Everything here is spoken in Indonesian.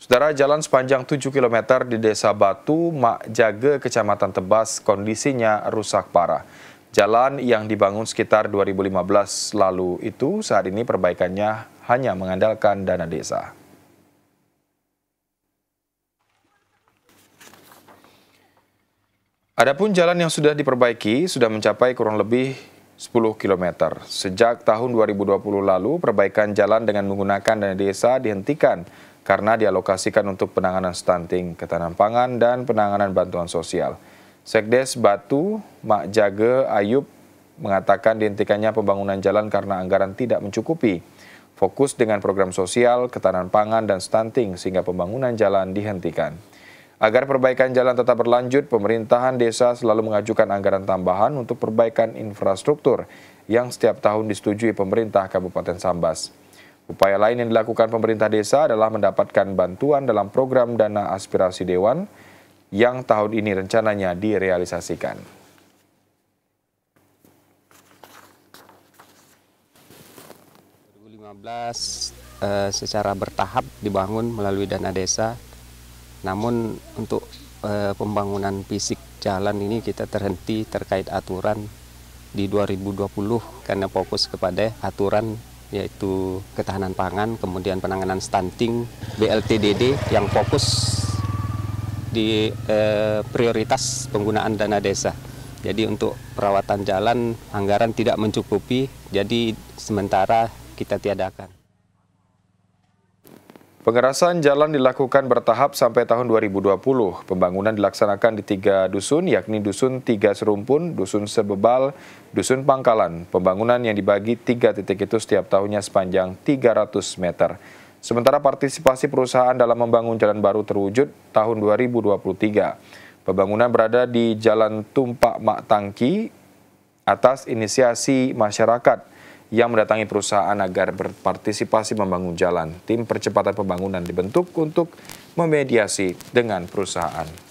Saudara jalan sepanjang 7 km di Desa Batu, Mak Jage, Kecamatan Tebas, kondisinya rusak parah. Jalan yang dibangun sekitar 2015 lalu itu saat ini perbaikannya hanya mengandalkan dana desa. Adapun jalan yang sudah diperbaiki sudah mencapai kurang lebih 10 km. Sejak tahun 2020 lalu, perbaikan jalan dengan menggunakan dana desa dihentikan karena dialokasikan untuk penanganan stunting, ketahanan pangan, dan penanganan bantuan sosial. Sekdes Batu, Mak Jage Ayub mengatakan dihentikannya pembangunan jalan karena anggaran tidak mencukupi. Fokus dengan program sosial, ketahanan pangan, dan stunting sehingga pembangunan jalan dihentikan. Agar perbaikan jalan tetap berlanjut, pemerintahan desa selalu mengajukan anggaran tambahan untuk perbaikan infrastruktur yang setiap tahun disetujui pemerintah Kabupaten Sambas. Upaya lain yang dilakukan pemerintah desa adalah mendapatkan bantuan dalam program dana aspirasi dewan yang tahun ini rencananya direalisasikan. Eh, secara bertahap dibangun melalui dana desa. Namun untuk eh, pembangunan fisik jalan ini kita terhenti terkait aturan di 2020 karena fokus kepada aturan yaitu ketahanan pangan, kemudian penanganan stunting, BLTDD yang fokus di eh, prioritas penggunaan dana desa. Jadi untuk perawatan jalan anggaran tidak mencukupi, jadi sementara kita tiadakan. Pengerasan jalan dilakukan bertahap sampai tahun 2020. Pembangunan dilaksanakan di tiga dusun, yakni Dusun Tiga Serumpun, Dusun Sebebal, Dusun Pangkalan. Pembangunan yang dibagi tiga titik itu setiap tahunnya sepanjang 300 meter. Sementara partisipasi perusahaan dalam membangun jalan baru terwujud tahun 2023. Pembangunan berada di Jalan Tumpak Mak Tangki atas inisiasi masyarakat yang mendatangi perusahaan agar berpartisipasi membangun jalan. Tim percepatan pembangunan dibentuk untuk memediasi dengan perusahaan.